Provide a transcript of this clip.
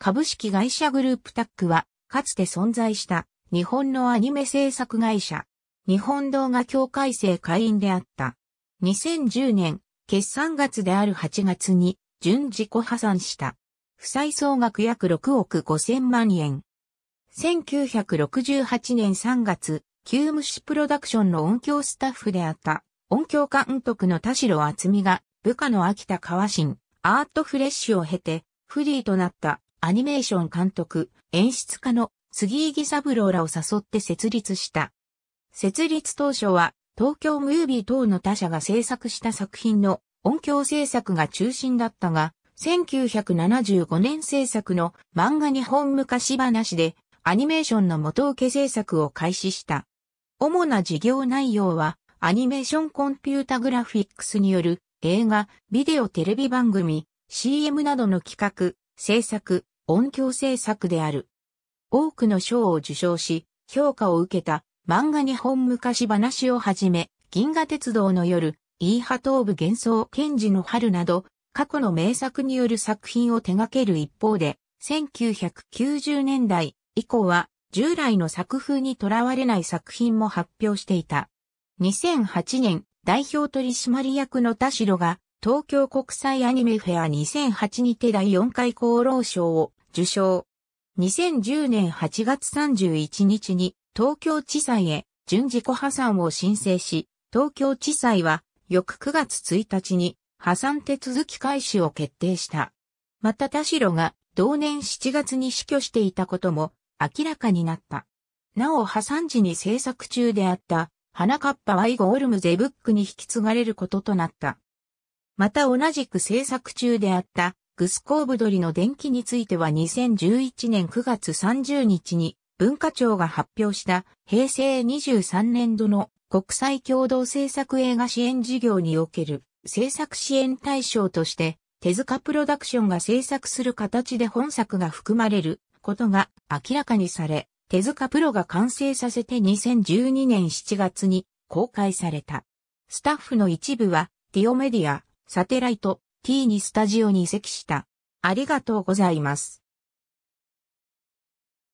株式会社グループタックは、かつて存在した日本のアニメ制作会社、日本動画協会制会員であった。2010年、決算月である8月に、準自己破産した。負債総額約6億5千万円。1968年3月、旧無視プロダクションの音響スタッフであった音響監督の田代厚美が部下の秋田川新、アートフレッシュを経てフリーとなったアニメーション監督、演出家の杉井義三郎らを誘って設立した。設立当初は、東京ムービー等の他社が制作した作品の音響制作が中心だったが、1975年制作の漫画日本昔話でアニメーションの元請け制作を開始した。主な事業内容はアニメーションコンピュータグラフィックスによる映画、ビデオテレビ番組、CM などの企画、制作、音響制作である。多くの賞を受賞し、評価を受けた漫画日本昔話をはじめ、銀河鉄道の夜、イーハトーブ幻想賢治の春など、過去の名作による作品を手掛ける一方で、1990年代以降は従来の作風にとらわれない作品も発表していた。2008年、代表取締役の田代が東京国際アニメフェア2008にて第4回功労賞を受賞。2010年8月31日に東京地裁へ準自己破産を申請し、東京地裁は翌9月1日に破産手続き開始を決定した。また田代が同年7月に死去していたことも明らかになった。なお破産時に制作中であった花かっぱワイゴオルムゼブックに引き継がれることとなった。また同じく制作中であったグスコーブドリの電気については2011年9月30日に文化庁が発表した平成23年度の国際共同制作映画支援事業における制作支援対象として手塚プロダクションが制作する形で本作が含まれることが明らかにされ、手塚プロが完成させて2012年7月に公開された。スタッフの一部はディオメディア、サテライト、ティーにスタジオに移籍した。ありがとうございます。